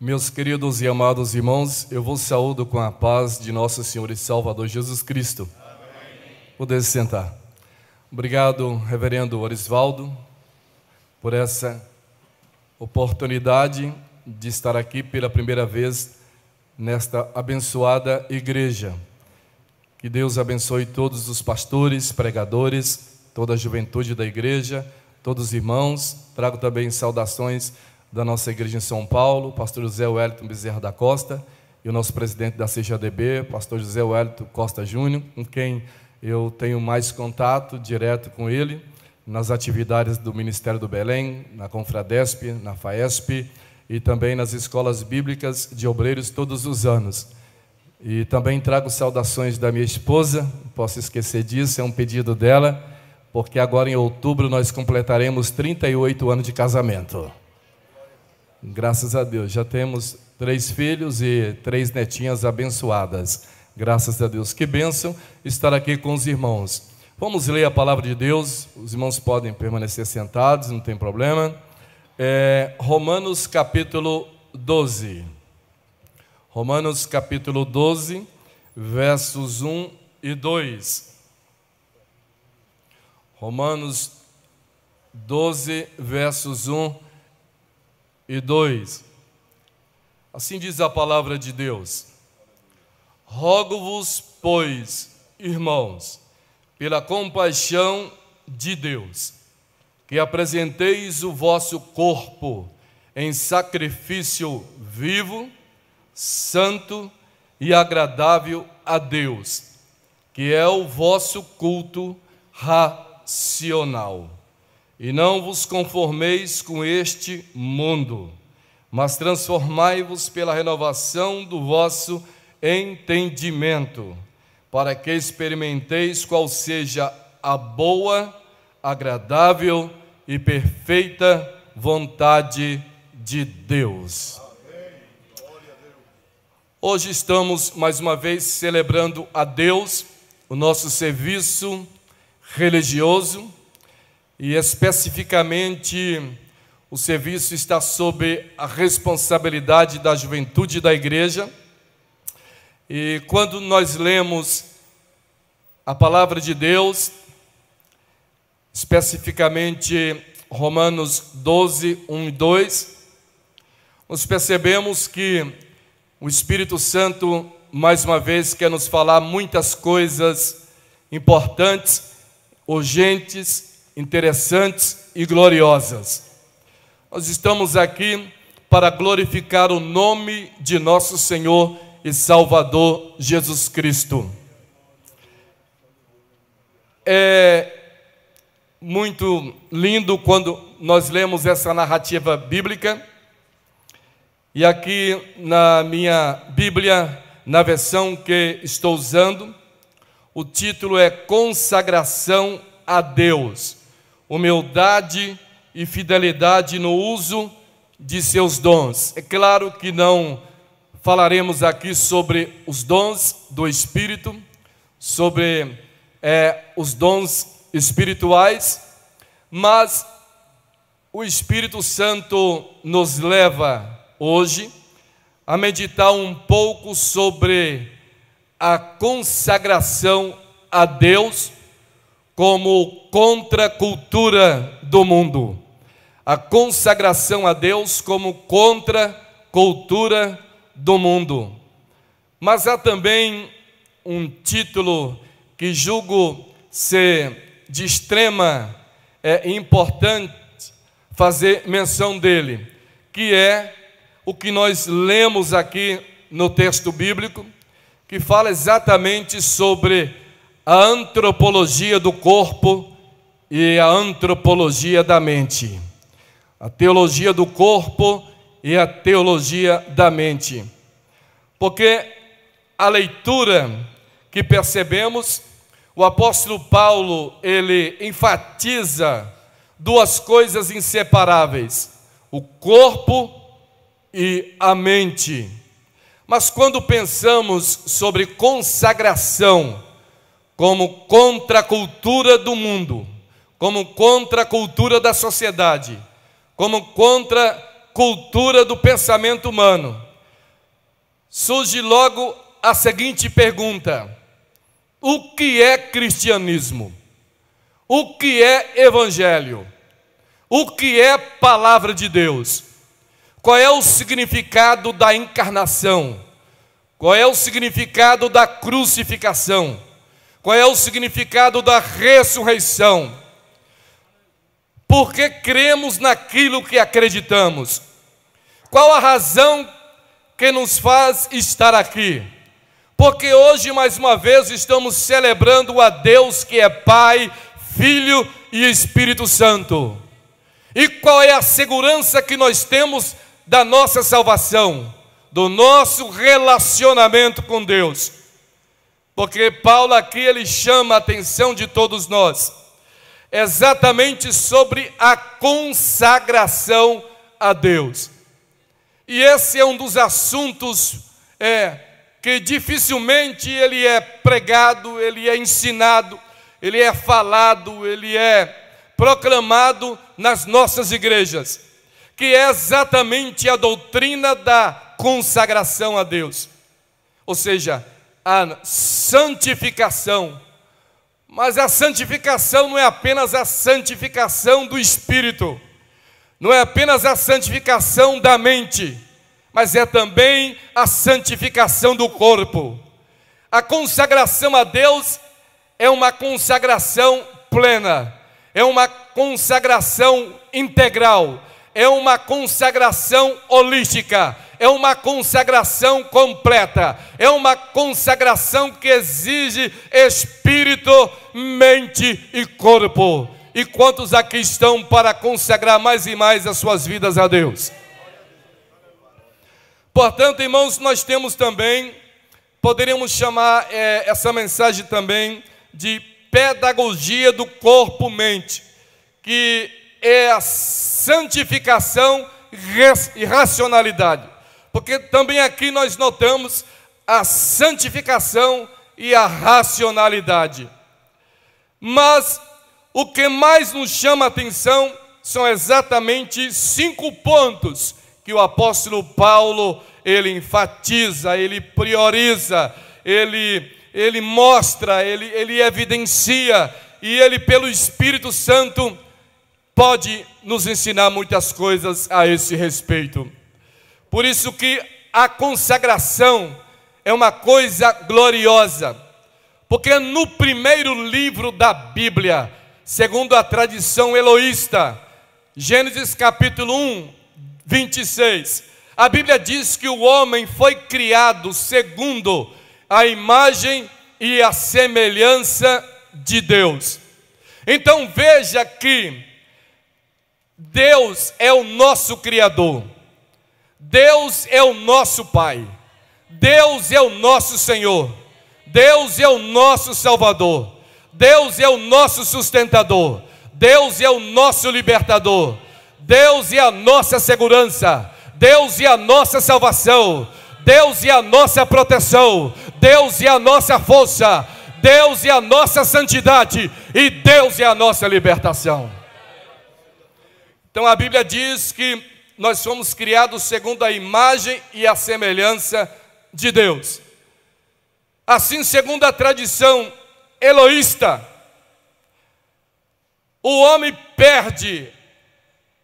Meus queridos e amados irmãos, eu vos saúdo com a paz de nosso Senhor e Salvador Jesus Cristo. Amém. Poder sentar. Obrigado, Reverendo Orisvaldo, por essa oportunidade de estar aqui pela primeira vez nesta abençoada igreja. Que Deus abençoe todos os pastores, pregadores, toda a juventude da igreja, todos os irmãos. Trago também saudações da nossa igreja em São Paulo, pastor José Wellington Bezerra da Costa, e o nosso presidente da CJDB, pastor José Wellington Costa Júnior, com quem eu tenho mais contato direto com ele nas atividades do Ministério do Belém, na Confradesp, na FAESP e também nas escolas bíblicas de obreiros todos os anos. E também trago saudações da minha esposa, não posso esquecer disso, é um pedido dela, porque agora em outubro nós completaremos 38 anos de casamento. Graças a Deus. Já temos três filhos e três netinhas abençoadas. Graças a Deus. Que bênção estar aqui com os irmãos. Vamos ler a palavra de Deus. Os irmãos podem permanecer sentados, não tem problema. É, Romanos capítulo 12. Romanos capítulo 12, versos 1 e 2. Romanos 12, versos 1 e 2 e 2. Assim diz a palavra de Deus: Rogo-vos, pois, irmãos, pela compaixão de Deus, que apresenteis o vosso corpo em sacrifício vivo, santo e agradável a Deus, que é o vosso culto racional. E não vos conformeis com este mundo, mas transformai-vos pela renovação do vosso entendimento, para que experimenteis qual seja a boa, agradável e perfeita vontade de Deus. Hoje estamos mais uma vez celebrando a Deus o nosso serviço religioso e especificamente o serviço está sob a responsabilidade da juventude da igreja. E quando nós lemos a palavra de Deus, especificamente Romanos 12, 1 e 2, nós percebemos que o Espírito Santo, mais uma vez, quer nos falar muitas coisas importantes, urgentes interessantes e gloriosas. Nós estamos aqui para glorificar o nome de nosso Senhor e Salvador Jesus Cristo. É muito lindo quando nós lemos essa narrativa bíblica. E aqui na minha Bíblia, na versão que estou usando, o título é Consagração a Deus humildade e fidelidade no uso de seus dons. É claro que não falaremos aqui sobre os dons do Espírito, sobre é, os dons espirituais, mas o Espírito Santo nos leva hoje a meditar um pouco sobre a consagração a Deus como contracultura do mundo. A consagração a Deus como contracultura do mundo. Mas há também um título que julgo ser de extrema é importante fazer menção dele, que é o que nós lemos aqui no texto bíblico, que fala exatamente sobre a antropologia do corpo e a antropologia da mente. A teologia do corpo e a teologia da mente. Porque a leitura que percebemos, o apóstolo Paulo, ele enfatiza duas coisas inseparáveis: o corpo e a mente. Mas quando pensamos sobre consagração, como contra a cultura do mundo, como contra a cultura da sociedade, como contra a cultura do pensamento humano. Surge logo a seguinte pergunta: O que é cristianismo? O que é evangelho? O que é palavra de Deus? Qual é o significado da encarnação? Qual é o significado da crucificação? Qual é o significado da ressurreição? Por que cremos naquilo que acreditamos? Qual a razão que nos faz estar aqui? Porque hoje, mais uma vez, estamos celebrando a Deus que é Pai, Filho e Espírito Santo. E qual é a segurança que nós temos da nossa salvação, do nosso relacionamento com Deus? Porque Paulo aqui ele chama a atenção de todos nós exatamente sobre a consagração a Deus. E esse é um dos assuntos é, que dificilmente ele é pregado, ele é ensinado, ele é falado, ele é proclamado nas nossas igrejas, que é exatamente a doutrina da consagração a Deus. Ou seja, a santificação. Mas a santificação não é apenas a santificação do espírito, não é apenas a santificação da mente, mas é também a santificação do corpo. A consagração a Deus é uma consagração plena, é uma consagração integral, é uma consagração holística, é uma consagração completa, é uma consagração que exige espírito, mente e corpo. E quantos aqui estão para consagrar mais e mais as suas vidas a Deus? Portanto, irmãos, nós temos também, poderíamos chamar é, essa mensagem também de pedagogia do corpo-mente, que é a santificação e racionalidade porque também aqui nós notamos a santificação e a racionalidade. Mas o que mais nos chama a atenção são exatamente cinco pontos que o apóstolo Paulo ele enfatiza, ele prioriza, ele ele mostra, ele, ele evidencia e ele pelo Espírito Santo pode nos ensinar muitas coisas a esse respeito. Por isso que a consagração é uma coisa gloriosa. Porque no primeiro livro da Bíblia, segundo a tradição eloísta, Gênesis capítulo 1, 26, a Bíblia diz que o homem foi criado segundo a imagem e a semelhança de Deus. Então veja que Deus é o nosso Criador. Deus é o nosso Pai, Deus é o nosso Senhor, Deus é o nosso Salvador, Deus é o nosso sustentador, Deus é o nosso libertador, Deus é a nossa segurança, Deus é a nossa salvação, Deus é a nossa proteção, Deus é a nossa força, Deus é a nossa santidade e Deus é a nossa libertação. Então a Bíblia diz que nós somos criados segundo a imagem e a semelhança de Deus. Assim, segundo a tradição eloísta, o homem perde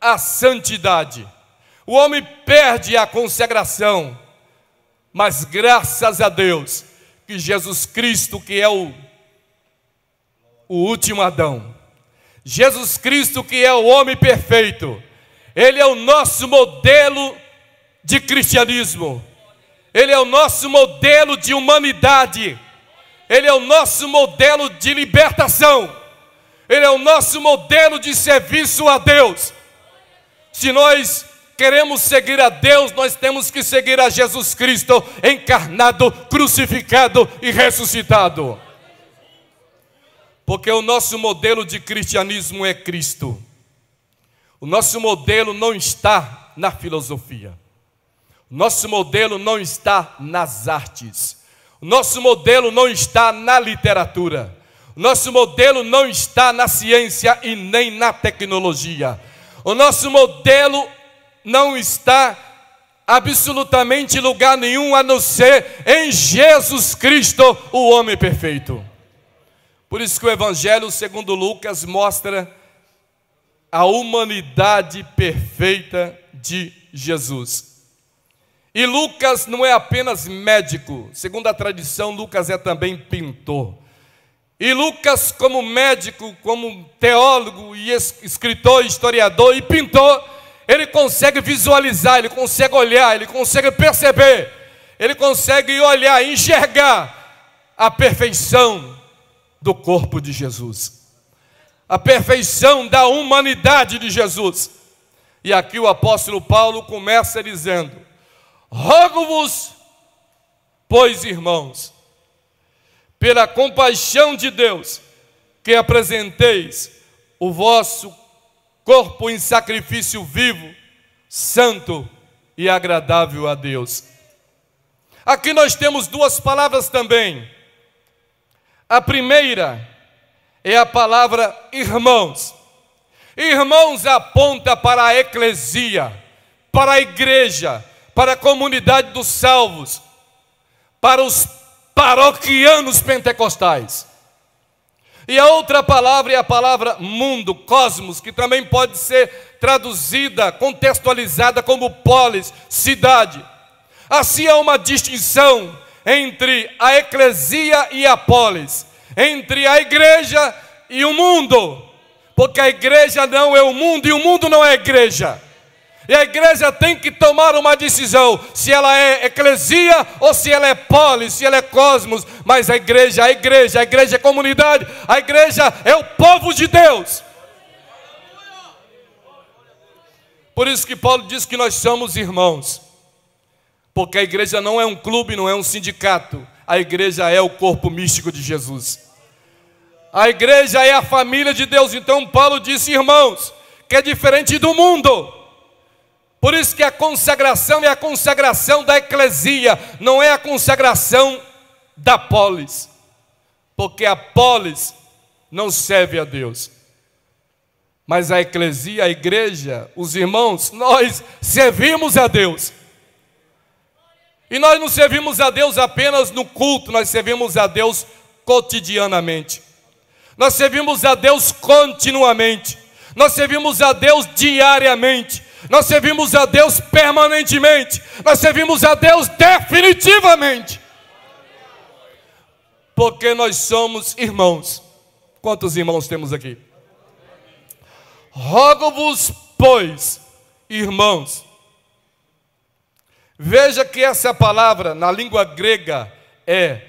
a santidade, o homem perde a consagração, mas graças a Deus que Jesus Cristo, que é o, o último Adão, Jesus Cristo, que é o homem perfeito, ele é o nosso modelo de cristianismo. Ele é o nosso modelo de humanidade. Ele é o nosso modelo de libertação. Ele é o nosso modelo de serviço a Deus. Se nós queremos seguir a Deus, nós temos que seguir a Jesus Cristo encarnado, crucificado e ressuscitado. Porque o nosso modelo de cristianismo é Cristo. O nosso modelo não está na filosofia. O nosso modelo não está nas artes. O nosso modelo não está na literatura. O nosso modelo não está na ciência e nem na tecnologia. O nosso modelo não está absolutamente em lugar nenhum a não ser em Jesus Cristo, o homem perfeito. Por isso que o evangelho segundo Lucas mostra a humanidade perfeita de Jesus. E Lucas não é apenas médico, segundo a tradição, Lucas é também pintor. E Lucas, como médico, como teólogo e escritor, historiador e pintor, ele consegue visualizar, ele consegue olhar, ele consegue perceber, ele consegue olhar, enxergar a perfeição do corpo de Jesus a perfeição da humanidade de Jesus. E aqui o apóstolo Paulo começa dizendo: Rogo-vos, pois irmãos, pela compaixão de Deus, que apresenteis o vosso corpo em sacrifício vivo, santo e agradável a Deus. Aqui nós temos duas palavras também. A primeira é a palavra irmãos. Irmãos é aponta para a eclesia, para a igreja, para a comunidade dos salvos, para os paroquianos pentecostais. E a outra palavra é a palavra mundo, cosmos, que também pode ser traduzida, contextualizada como polis, cidade. Assim há uma distinção entre a eclesia e a polis entre a igreja e o mundo, porque a igreja não é o mundo e o mundo não é a igreja. E a igreja tem que tomar uma decisão: se ela é eclesia ou se ela é polis, se ela é cosmos. Mas a igreja, a igreja, a igreja é comunidade, a igreja é o povo de Deus. Por isso que Paulo diz que nós somos irmãos, porque a igreja não é um clube, não é um sindicato, a igreja é o corpo místico de Jesus. A igreja é a família de Deus. Então Paulo disse, irmãos, que é diferente do mundo. Por isso que a consagração é a consagração da eclesia, não é a consagração da polis. Porque a polis não serve a Deus. Mas a eclesia, a igreja, os irmãos, nós servimos a Deus. E nós não servimos a Deus apenas no culto, nós servimos a Deus cotidianamente. Nós servimos a Deus continuamente. Nós servimos a Deus diariamente. Nós servimos a Deus permanentemente. Nós servimos a Deus definitivamente. Porque nós somos irmãos. Quantos irmãos temos aqui? Rogo-vos, pois, irmãos. Veja que essa palavra na língua grega é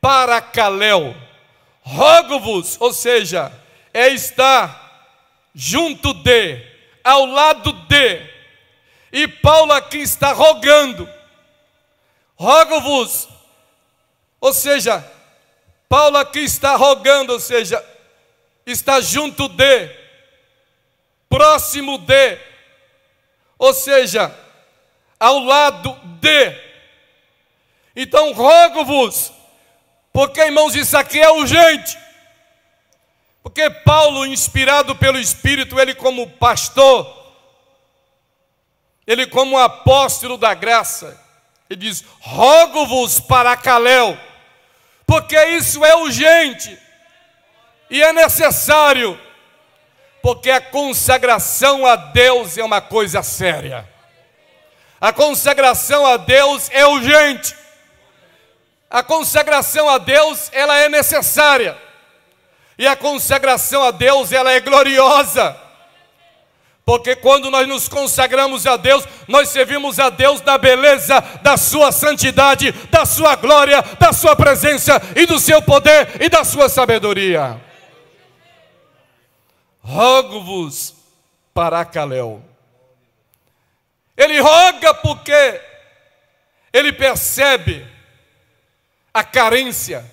paracaléu rogo-vos, ou seja, é estar junto de, ao lado de. E Paulo aqui está rogando. Rogo-vos. Ou seja, Paulo aqui está rogando, ou seja, está junto de, próximo de, ou seja, ao lado de. Então rogo-vos porque, irmãos, isso aqui é urgente. Porque Paulo, inspirado pelo Espírito, ele como pastor, ele como apóstolo da graça, ele diz: rogo-vos para Caléu, porque isso é urgente e é necessário, porque a consagração a Deus é uma coisa séria. A consagração a Deus é urgente. A consagração a Deus, ela é necessária. E a consagração a Deus, ela é gloriosa. Porque quando nós nos consagramos a Deus, nós servimos a Deus na beleza da sua santidade, da sua glória, da sua presença e do seu poder e da sua sabedoria. Rogo-vos para Caléu. Ele roga porque ele percebe a carência.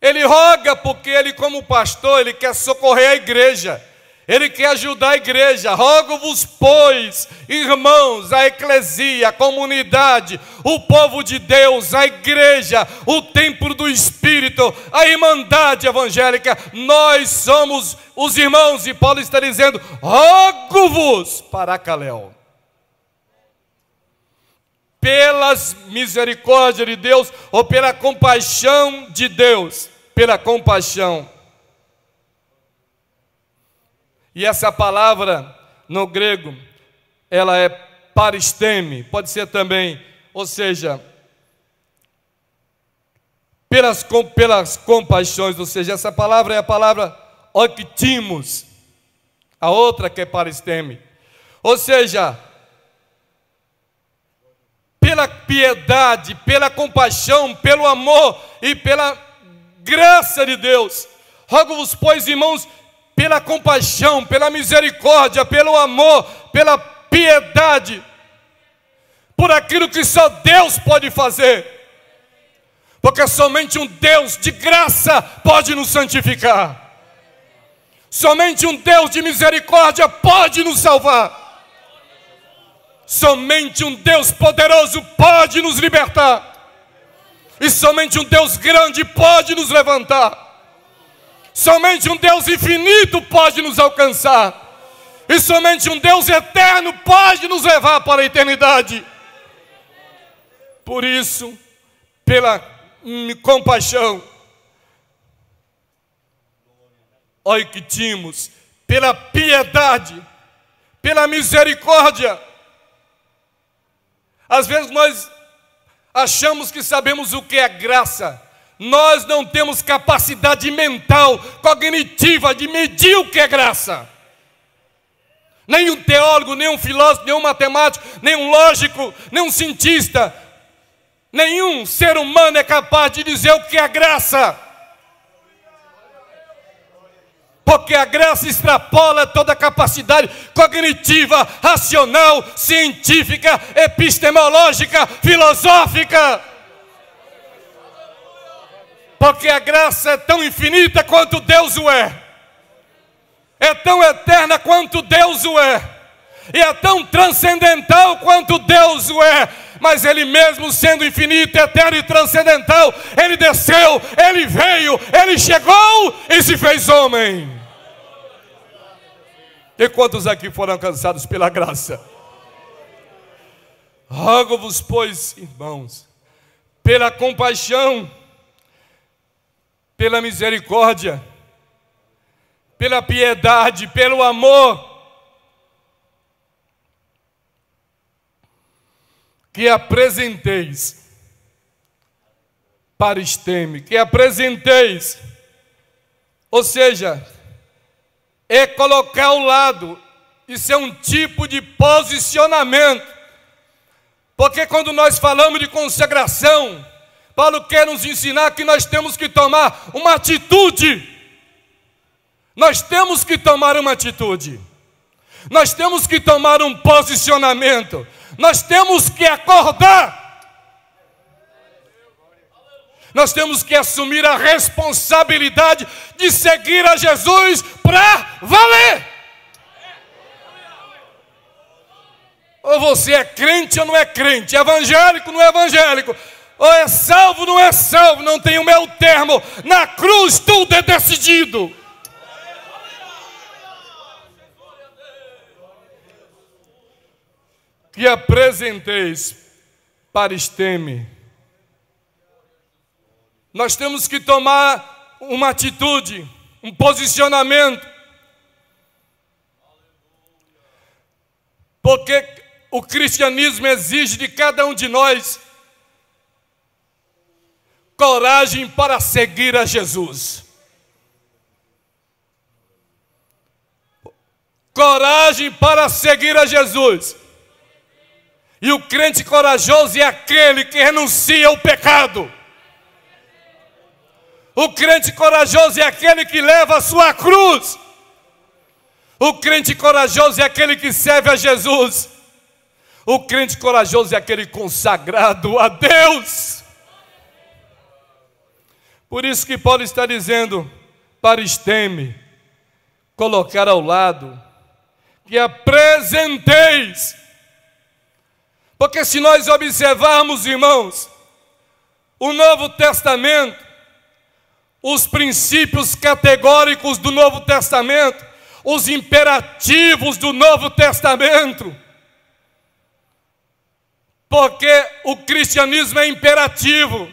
Ele roga porque ele, como pastor, ele quer socorrer a igreja. Ele quer ajudar a igreja. Rogo-vos, pois, irmãos, a eclesia, a comunidade, o povo de Deus, a igreja, o templo do Espírito, a irmandade evangélica. Nós somos os irmãos, e Paulo está dizendo: rogo-vos para Caléu pelas misericórdia de Deus ou pela compaixão de Deus, pela compaixão. E essa palavra no grego, ela é paristeme, pode ser também, ou seja, pelas, pelas compaixões, ou seja, essa palavra é a palavra octimos, a outra que é paristeme. Ou seja, piedade, pela compaixão, pelo amor e pela graça de Deus. Rogo-vos, pois, irmãos, pela compaixão, pela misericórdia, pelo amor, pela piedade, por aquilo que só Deus pode fazer, porque somente um Deus de graça pode nos santificar, somente um Deus de misericórdia pode nos salvar. Somente um Deus poderoso pode nos libertar. E somente um Deus grande pode nos levantar. Somente um Deus infinito pode nos alcançar. E somente um Deus eterno pode nos levar para a eternidade. Por isso, pela hum, compaixão, tínhamos, pela piedade, pela misericórdia, às vezes nós achamos que sabemos o que é graça. Nós não temos capacidade mental, cognitiva de medir o que é graça. Nenhum teólogo, nenhum filósofo, nenhum matemático, nenhum lógico, nenhum cientista, nenhum ser humano é capaz de dizer o que é graça porque a graça extrapola toda capacidade cognitiva, racional, científica, epistemológica, filosófica. Porque a graça é tão infinita quanto Deus o é, é tão eterna quanto Deus o é, e é tão transcendental quanto Deus o é mas Ele mesmo sendo infinito, eterno e transcendental, Ele desceu, Ele veio, Ele chegou e se fez homem. E quantos aqui foram alcançados pela graça? Rogo-vos, pois, irmãos, pela compaixão, pela misericórdia, pela piedade, pelo amor, que apresenteis para esteme, que apresenteis, ou seja, é colocar ao lado. Isso é um tipo de posicionamento. Porque quando nós falamos de consagração, Paulo quer nos ensinar que nós temos que tomar uma atitude. Nós temos que tomar uma atitude. Nós temos que tomar um posicionamento. Nós temos que acordar. Nós temos que assumir a responsabilidade de seguir a Jesus para valer. Ou você é crente ou não é crente, evangélico ou não é evangélico, ou é salvo ou não é salvo, não tem o meu termo. Na cruz tudo é decidido. Que apresenteis para esteme nós temos que tomar uma atitude, um posicionamento. Porque o cristianismo exige de cada um de nós coragem para seguir a Jesus. Coragem para seguir a Jesus. E o crente corajoso é aquele que renuncia ao pecado. O crente corajoso é aquele que leva a sua cruz. O crente corajoso é aquele que serve a Jesus. O crente corajoso é aquele consagrado a Deus. Por isso que Paulo está dizendo para Esteme, colocar ao lado, que apresenteis. Porque se nós observarmos, irmãos, o Novo Testamento, os princípios categóricos do Novo Testamento, os imperativos do Novo Testamento. Porque o cristianismo é imperativo.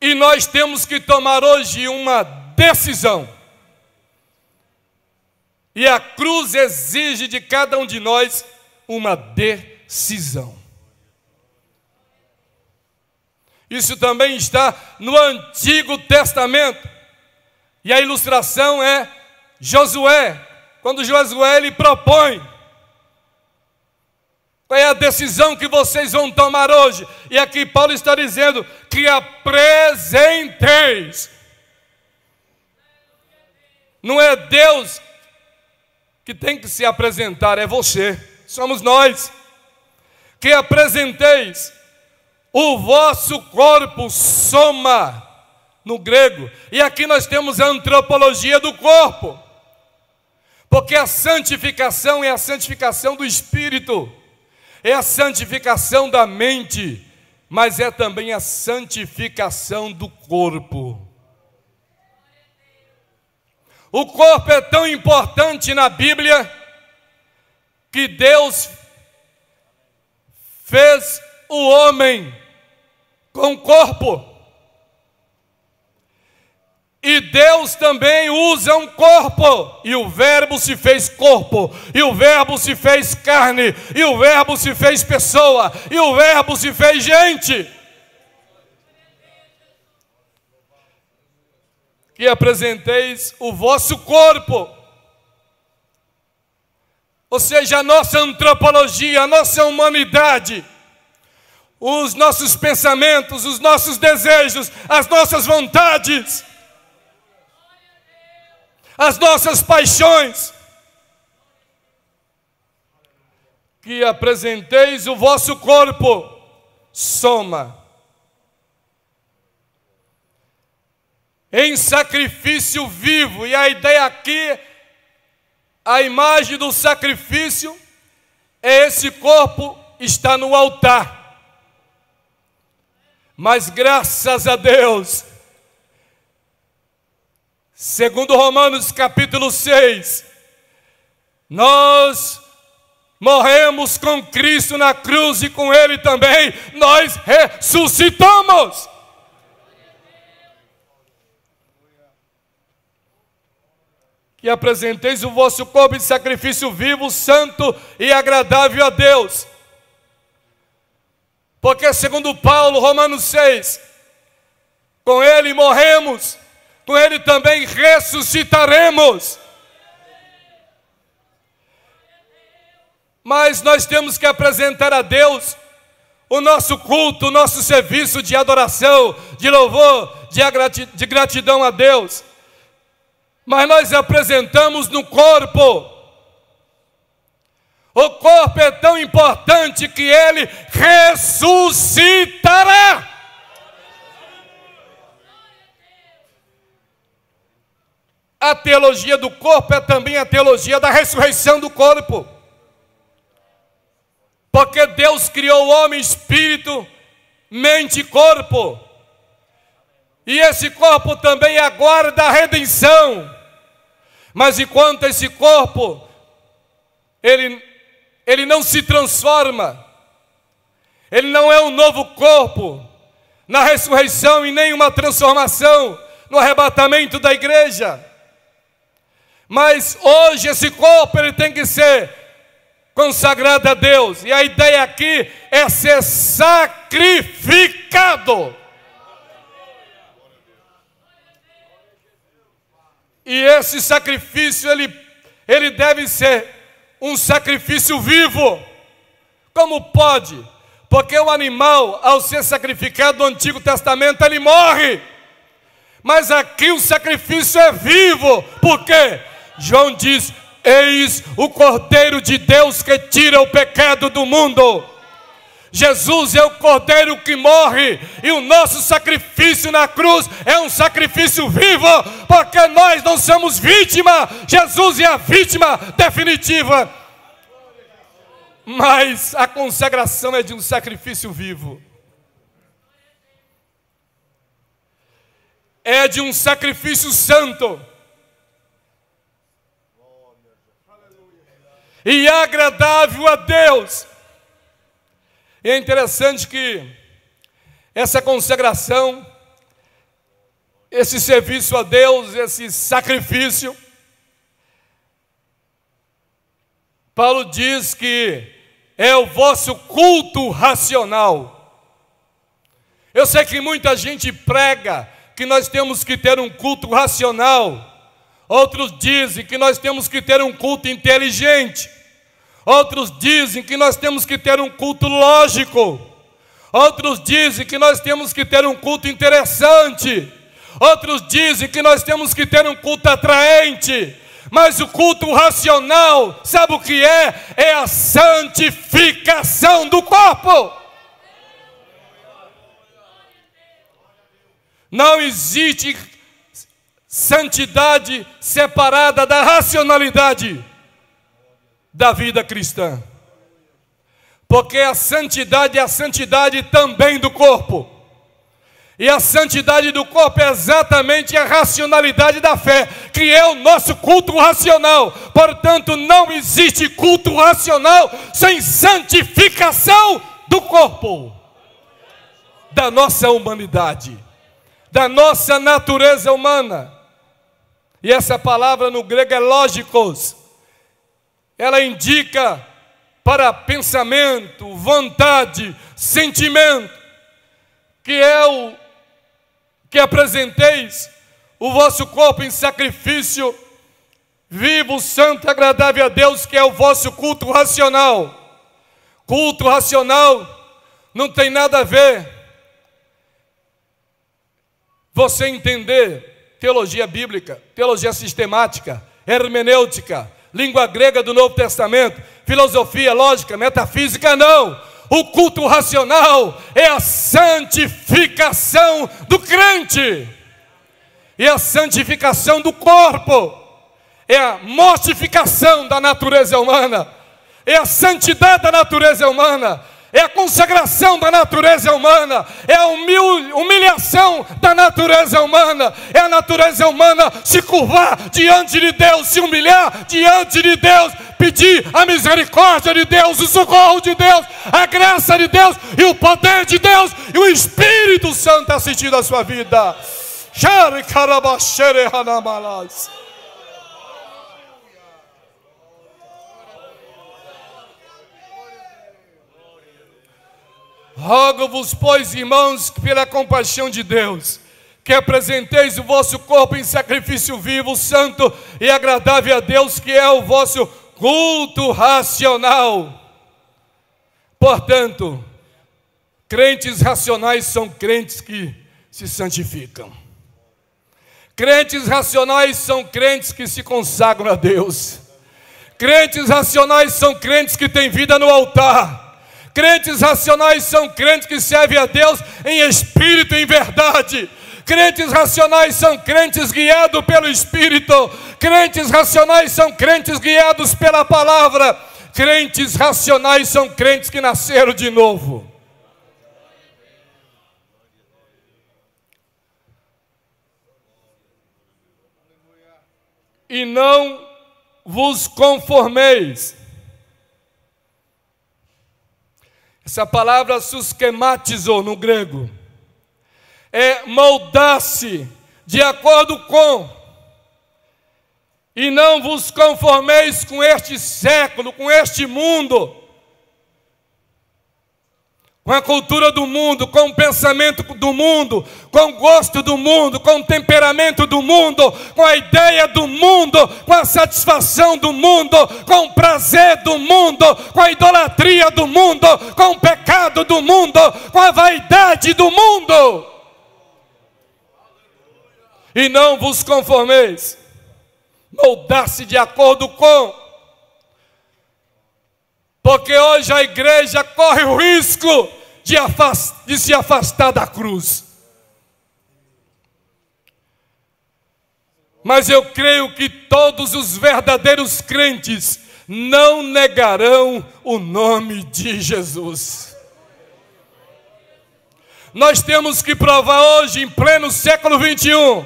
E nós temos que tomar hoje uma decisão. E a cruz exige de cada um de nós uma decisão. Isso também está no Antigo Testamento. E a ilustração é Josué. Quando Josué ele propõe qual é a decisão que vocês vão tomar hoje? E aqui Paulo está dizendo que apresenteis. Não é Deus que tem que se apresentar, é você. Somos nós. Que apresenteis o vosso corpo soma no grego. E aqui nós temos a antropologia do corpo. Porque a santificação é a santificação do espírito, é a santificação da mente, mas é também a santificação do corpo. O corpo é tão importante na Bíblia que Deus fez o homem com o corpo. E Deus também usa um corpo, e o Verbo se fez corpo, e o Verbo se fez carne, e o Verbo se fez pessoa, e o Verbo se fez gente. Que apresenteis o vosso corpo, ou seja, a nossa antropologia, a nossa humanidade os nossos pensamentos, os nossos desejos, as nossas vontades, as nossas paixões. Que apresenteis o vosso corpo, soma, em sacrifício vivo, e a ideia aqui, a imagem do sacrifício, é esse corpo está no altar mas graças a Deus, segundo Romanos capítulo 6, nós morremos com Cristo na cruz e com Ele também, nós ressuscitamos. Que apresenteis o vosso corpo de sacrifício vivo, santo e agradável a Deus porque, segundo Paulo, Romanos 6, com ele morremos, com ele também ressuscitaremos. Mas nós temos que apresentar a Deus o nosso culto, o nosso serviço de adoração, de louvor, de gratidão a Deus. Mas nós apresentamos no corpo, o corpo é tão importante que ele ressuscitará. A teologia do corpo é também a teologia da ressurreição do corpo. Porque Deus criou o homem, espírito, mente e corpo. E esse corpo também aguarda a redenção. Mas enquanto esse corpo, ele ele não se transforma, ele não é um novo corpo na ressurreição e nem uma transformação no arrebatamento da igreja. Mas hoje esse corpo ele tem que ser consagrado a Deus. E a ideia aqui é ser sacrificado. E esse sacrifício ele, ele deve ser um sacrifício vivo. Como pode? Porque o animal, ao ser sacrificado no Antigo Testamento, ele morre. Mas aqui o sacrifício é vivo. Por quê? João diz: Eis o Cordeiro de Deus que tira o pecado do mundo. Jesus é o cordeiro que morre, e o nosso sacrifício na cruz é um sacrifício vivo, porque nós não somos vítima, Jesus é a vítima definitiva. Mas a consagração é de um sacrifício vivo. É de um sacrifício santo. E é agradável a Deus. E é interessante que essa consagração, esse serviço a Deus, esse sacrifício, Paulo diz que é o vosso culto racional. Eu sei que muita gente prega que nós temos que ter um culto racional, outros dizem que nós temos que ter um culto inteligente. Outros dizem que nós temos que ter um culto lógico. Outros dizem que nós temos que ter um culto interessante. Outros dizem que nós temos que ter um culto atraente. Mas o culto racional, sabe o que é? É a santificação do corpo. Não existe santidade separada da racionalidade da vida cristã. Porque a santidade é a santidade também do corpo. E a santidade do corpo é exatamente a racionalidade da fé, que é o nosso culto racional. Portanto, não existe culto racional sem santificação do corpo, da nossa humanidade, da nossa natureza humana. E essa palavra no grego é lógicos ela indica para pensamento, vontade, sentimento, que é o que apresenteis o vosso corpo em sacrifício vivo, santo, agradável a Deus, que é o vosso culto racional. Culto racional não tem nada a ver você entender teologia bíblica, teologia sistemática, hermenêutica, língua grega do Novo Testamento, filosofia, lógica, metafísica, não. O culto racional é a santificação do crente, e a santificação do corpo, é a mortificação da natureza humana, é a santidade da natureza humana é a consagração da natureza humana, é a humilhação da natureza humana, é a natureza humana se curvar diante de Deus, se humilhar diante de Deus, pedir a misericórdia de Deus, o socorro de Deus, a graça de Deus e o poder de Deus e o Espírito Santo assistindo a sua vida. Shari Karabashere Hanamalas. Rogo-vos, pois, irmãos, pela compaixão de Deus, que apresenteis o vosso corpo em sacrifício vivo, santo e agradável a Deus, que é o vosso culto racional. Portanto, crentes racionais são crentes que se santificam. Crentes racionais são crentes que se consagram a Deus. Crentes racionais são crentes que têm vida no altar. Crentes racionais são crentes que servem a Deus em espírito e em verdade. Crentes racionais são crentes guiados pelo Espírito. Crentes racionais são crentes guiados pela palavra. Crentes racionais são crentes que nasceram de novo. E não vos conformeis Essa palavra susquematizo no grego é moldar-se de acordo com e não vos conformeis com este século, com este mundo com a cultura do mundo, com o pensamento do mundo, com o gosto do mundo, com o temperamento do mundo, com a ideia do mundo, com a satisfação do mundo, com o prazer do mundo, com a idolatria do mundo, com o pecado do mundo, com a vaidade do mundo. E não vos conformeis, moldar-se de acordo com porque hoje a igreja corre o risco de, afast de se afastar da cruz. Mas eu creio que todos os verdadeiros crentes não negarão o nome de Jesus. Nós temos que provar hoje, em pleno século 21,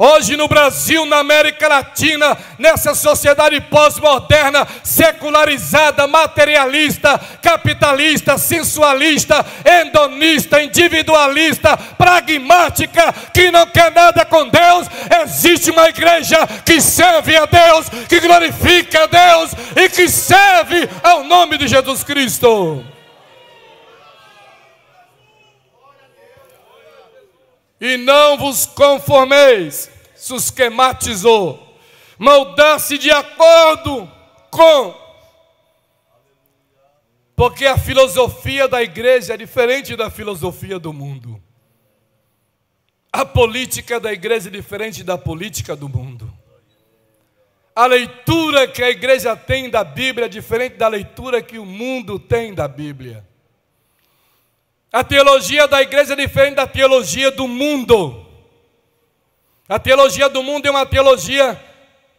Hoje no Brasil, na América Latina, nessa sociedade pós-moderna, secularizada, materialista, capitalista, sensualista, endonista, individualista, pragmática, que não quer nada com Deus, existe uma igreja que serve a Deus, que glorifica a Deus e que serve ao nome de Jesus Cristo. E não vos conformeis, susquematizou, moldar-se de acordo com. Porque a filosofia da igreja é diferente da filosofia do mundo. A política da igreja é diferente da política do mundo. A leitura que a igreja tem da Bíblia é diferente da leitura que o mundo tem da Bíblia. A teologia da igreja é diferente da teologia do mundo. A teologia do mundo é uma teologia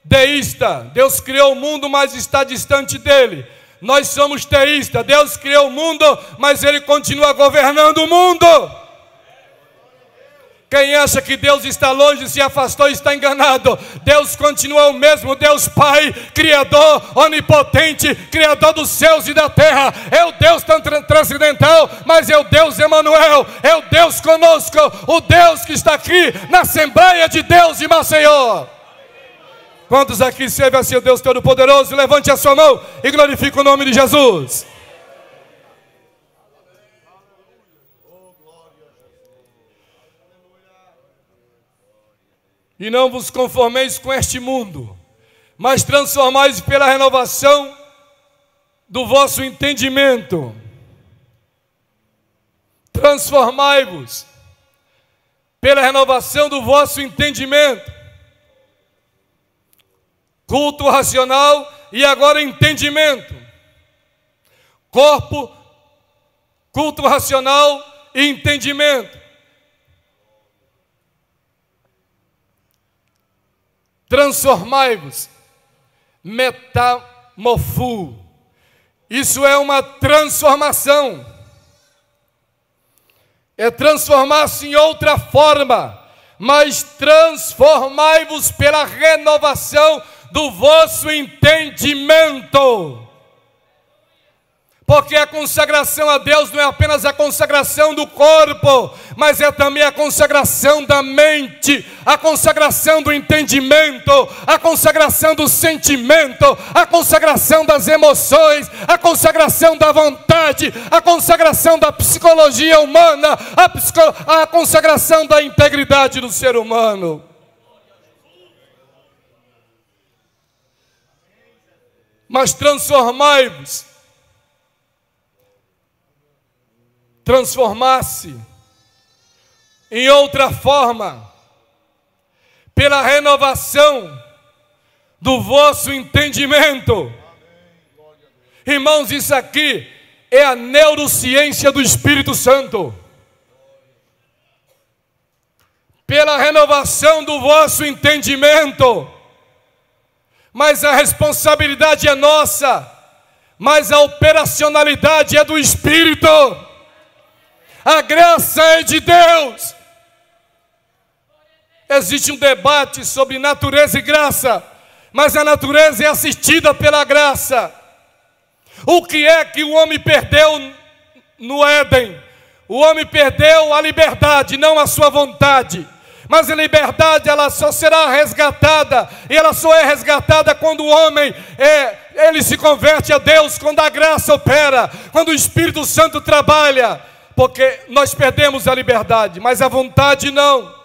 deísta. Deus criou o mundo, mas está distante dele. Nós somos teístas. Deus criou o mundo, mas ele continua governando o mundo. Quem acha que Deus está longe, se afastou, está enganado. Deus continua o mesmo, Deus Pai, Criador, Onipotente, Criador dos céus e da terra. É o Deus transcendental, mas é o Deus Emanuel, é o Deus conosco, o Deus que está aqui na Assembleia de Deus de Maceió. Quantos aqui servem a seu Deus Todo-Poderoso? Levante a sua mão e glorifique o nome de Jesus. E não vos conformeis com este mundo, mas transformais pela renovação do vosso entendimento. Transformai-vos pela renovação do vosso entendimento. Culto racional e agora entendimento. Corpo, culto racional e entendimento. transformai-vos, metamorfu. Isso é uma transformação. É transformar-se em outra forma, mas transformai-vos pela renovação do vosso entendimento porque a consagração a Deus não é apenas a consagração do corpo, mas é também a consagração da mente, a consagração do entendimento, a consagração do sentimento, a consagração das emoções, a consagração da vontade, a consagração da psicologia humana, a, psico a consagração da integridade do ser humano. Mas transformai-vos transformasse em outra forma, pela renovação do vosso entendimento. Irmãos, isso aqui é a neurociência do Espírito Santo. Pela renovação do vosso entendimento. Mas a responsabilidade é nossa, mas a operacionalidade é do Espírito. A graça é de Deus. Existe um debate sobre natureza e graça, mas a natureza é assistida pela graça. O que é que o homem perdeu no Éden? O homem perdeu a liberdade, não a sua vontade. Mas a liberdade ela só será resgatada, e ela só é resgatada quando o homem é, ele se converte a Deus, quando a graça opera, quando o Espírito Santo trabalha porque nós perdemos a liberdade, mas a vontade não.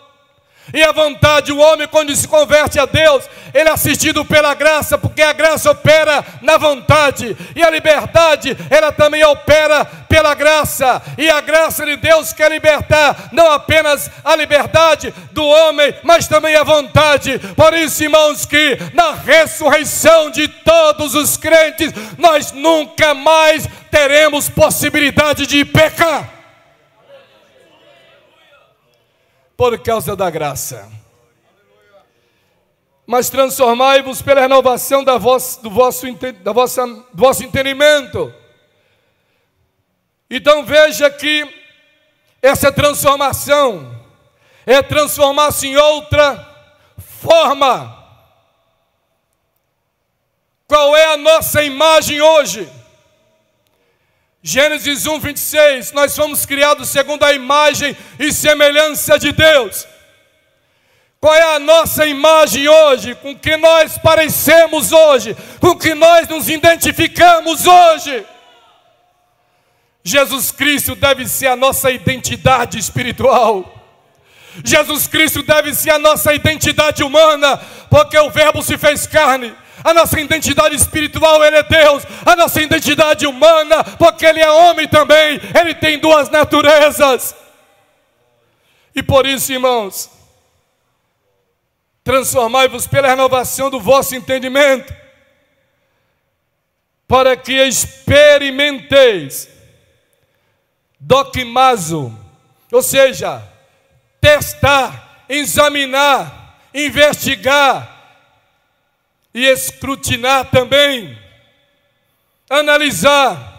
E a vontade, o homem, quando se converte a Deus, ele é assistido pela graça, porque a graça opera na vontade, e a liberdade, ela também opera pela graça, e a graça de Deus quer libertar não apenas a liberdade do homem, mas também a vontade. Por isso, irmãos, que na ressurreição de todos os crentes, nós nunca mais teremos possibilidade de pecar. por causa da graça. Mas transformai-vos pela renovação da vossa, do, vosso, da vossa, do vosso entendimento. Então veja que essa transformação é transformar-se em outra forma. Qual é a nossa imagem hoje? Gênesis 1, 26, nós fomos criados segundo a imagem e semelhança de Deus. Qual é a nossa imagem hoje? Com que nós parecemos hoje? Com que nós nos identificamos hoje? Jesus Cristo deve ser a nossa identidade espiritual. Jesus Cristo deve ser a nossa identidade humana, porque o Verbo se fez carne. A nossa identidade espiritual, Ele é Deus. A nossa identidade humana, porque Ele é homem também. Ele tem duas naturezas. E por isso, irmãos, transformai-vos pela renovação do vosso entendimento, para que experimenteis doquimazo, ou seja, testar, examinar, investigar, e escrutinar também, analisar,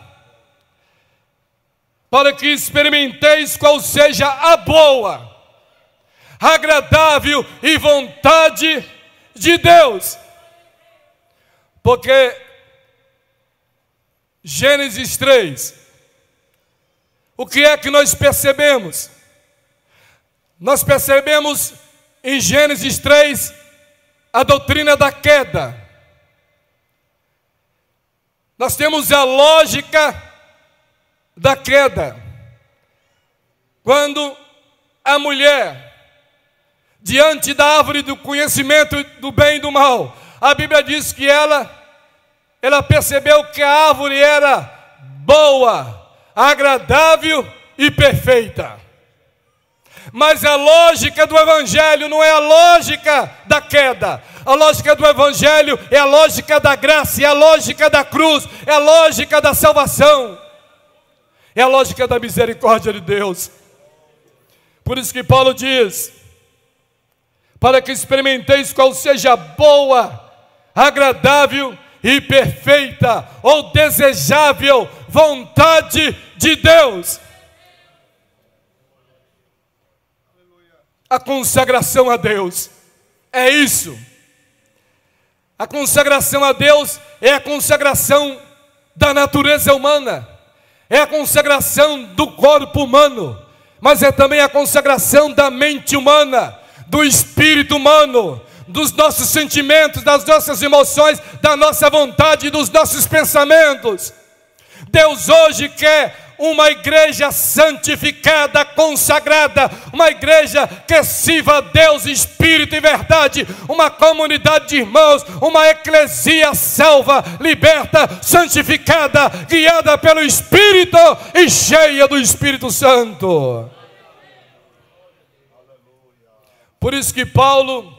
para que experimenteis qual seja a boa, agradável e vontade de Deus. Porque Gênesis 3, o que é que nós percebemos? Nós percebemos em Gênesis 3 a doutrina da queda. Nós temos a lógica da queda. Quando a mulher, diante da árvore do conhecimento do bem e do mal, a Bíblia diz que ela, ela percebeu que a árvore era boa, agradável e perfeita. Mas a lógica do Evangelho não é a lógica da queda. A lógica do Evangelho é a lógica da graça, é a lógica da cruz, é a lógica da salvação, é a lógica da misericórdia de Deus. Por isso que Paulo diz: para que experimenteis qual seja a boa, agradável e perfeita ou desejável vontade de Deus. a consagração a Deus. É isso. A consagração a Deus é a consagração da natureza humana, é a consagração do corpo humano, mas é também a consagração da mente humana, do espírito humano, dos nossos sentimentos, das nossas emoções, da nossa vontade, dos nossos pensamentos. Deus hoje quer uma igreja santificada, consagrada, uma igreja que sirva a Deus, espírito e verdade, uma comunidade de irmãos, uma eclesia salva, liberta, santificada, guiada pelo Espírito e cheia do Espírito Santo. Por isso que Paulo,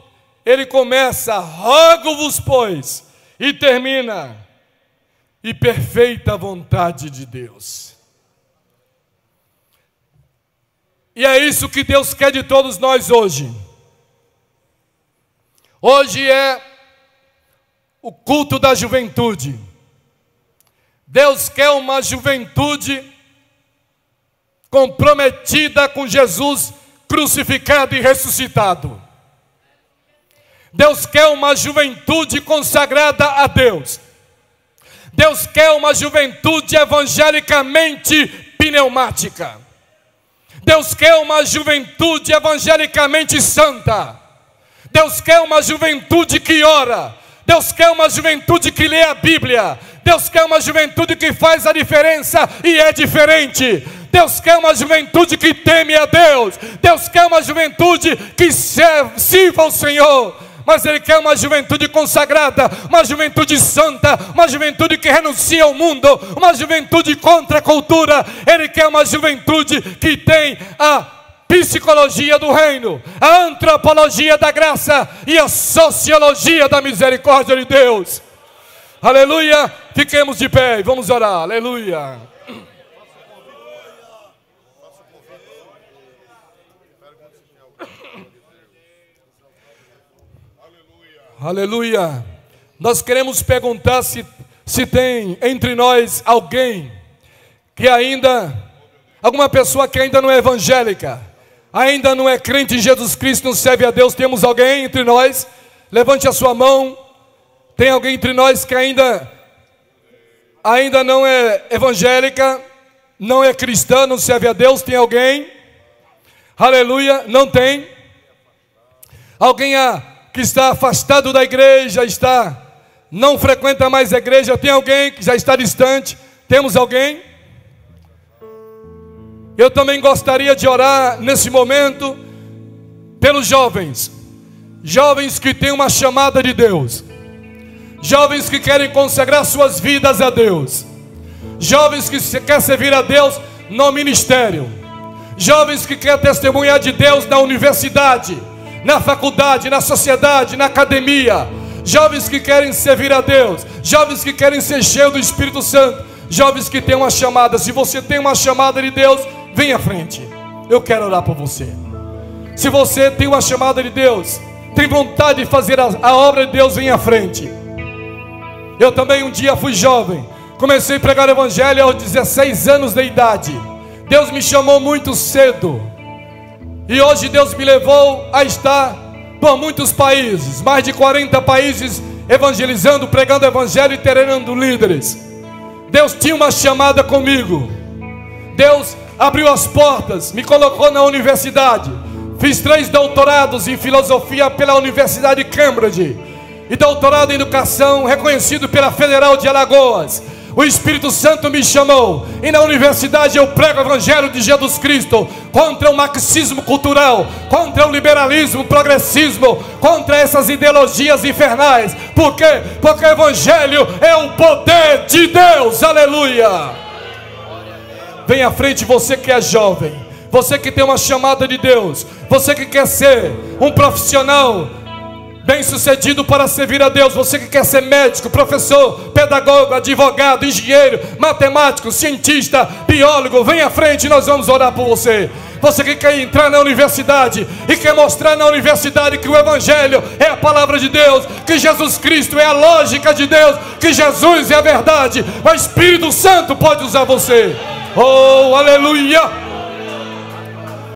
ele começa, rogo-vos, pois, e termina, e perfeita vontade de Deus. E é isso que Deus quer de todos nós hoje. Hoje é o culto da juventude. Deus quer uma juventude comprometida com Jesus crucificado e ressuscitado. Deus quer uma juventude consagrada a Deus. Deus quer uma juventude evangelicamente pneumática. Deus quer uma juventude evangelicamente santa. Deus quer uma juventude que ora. Deus quer uma juventude que lê a Bíblia. Deus quer uma juventude que faz a diferença e é diferente. Deus quer uma juventude que teme a Deus. Deus quer uma juventude que serve, sirva ao Senhor mas Ele quer uma juventude consagrada, uma juventude santa, uma juventude que renuncia ao mundo, uma juventude contra a cultura. Ele quer uma juventude que tem a psicologia do reino, a antropologia da graça e a sociologia da misericórdia de Deus. Aleluia! Fiquemos de pé e vamos orar. Aleluia! Aleluia. Nós queremos perguntar se, se tem entre nós alguém que ainda, alguma pessoa que ainda não é evangélica, ainda não é crente em Jesus Cristo, não serve a Deus. Temos alguém entre nós? Levante a sua mão. Tem alguém entre nós que ainda, ainda não é evangélica, não é cristã, não serve a Deus? Tem alguém? Aleluia, não tem? Alguém a que está afastado da igreja, está não frequenta mais a igreja, tem alguém que já está distante? Temos alguém? Eu também gostaria de orar nesse momento pelos jovens, jovens que têm uma chamada de Deus, jovens que querem consagrar suas vidas a Deus, jovens que querem servir a Deus no ministério, jovens que querem testemunhar de Deus na universidade na faculdade, na sociedade, na academia. Jovens que querem servir a Deus, jovens que querem ser cheios do Espírito Santo, jovens que têm uma chamada. Se você tem uma chamada de Deus, vem à frente. Eu quero orar por você. Se você tem uma chamada de Deus, tem vontade de fazer a, a obra de Deus, vem à frente. Eu também um dia fui jovem, comecei a pregar o evangelho aos 16 anos de idade. Deus me chamou muito cedo. E hoje Deus me levou a estar por muitos países, mais de 40 países evangelizando, pregando evangelho e treinando líderes. Deus tinha uma chamada comigo. Deus abriu as portas, me colocou na universidade. Fiz três doutorados em filosofia pela Universidade de Cambridge e doutorado em educação reconhecido pela Federal de Alagoas. O Espírito Santo me chamou. E na universidade eu prego o Evangelho de Jesus Cristo contra o marxismo cultural, contra o liberalismo, o progressismo, contra essas ideologias infernais. Por quê? Porque o Evangelho é o poder de Deus. Aleluia. Vem à frente você que é jovem. Você que tem uma chamada de Deus, você que quer ser um profissional bem-sucedido para servir a Deus. Você que quer ser médico, professor, pedagogo, advogado, engenheiro, matemático, cientista, biólogo, vem à frente, nós vamos orar por você. Você que quer entrar na universidade e quer mostrar na universidade que o Evangelho é a palavra de Deus, que Jesus Cristo é a lógica de Deus, que Jesus é a verdade, o Espírito Santo pode usar você. Oh, aleluia!